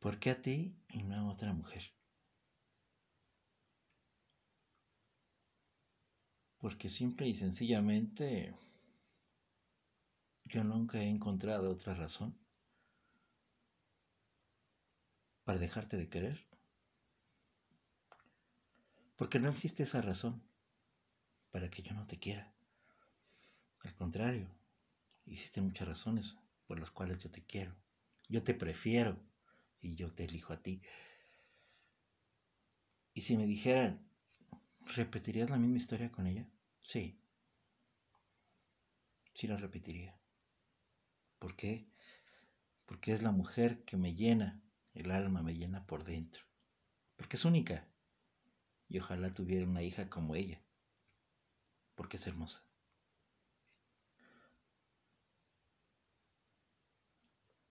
¿Por qué a ti y no a otra mujer? Porque simple y sencillamente yo nunca he encontrado otra razón para dejarte de querer. Porque no existe esa razón para que yo no te quiera. Al contrario, existen muchas razones por las cuales yo te quiero. Yo te prefiero y yo te elijo a ti. Y si me dijeran, ¿repetirías la misma historia con ella? Sí. Sí la repetiría. ¿Por qué? Porque es la mujer que me llena, el alma me llena por dentro. Porque es única. Y ojalá tuviera una hija como ella. Porque es hermosa.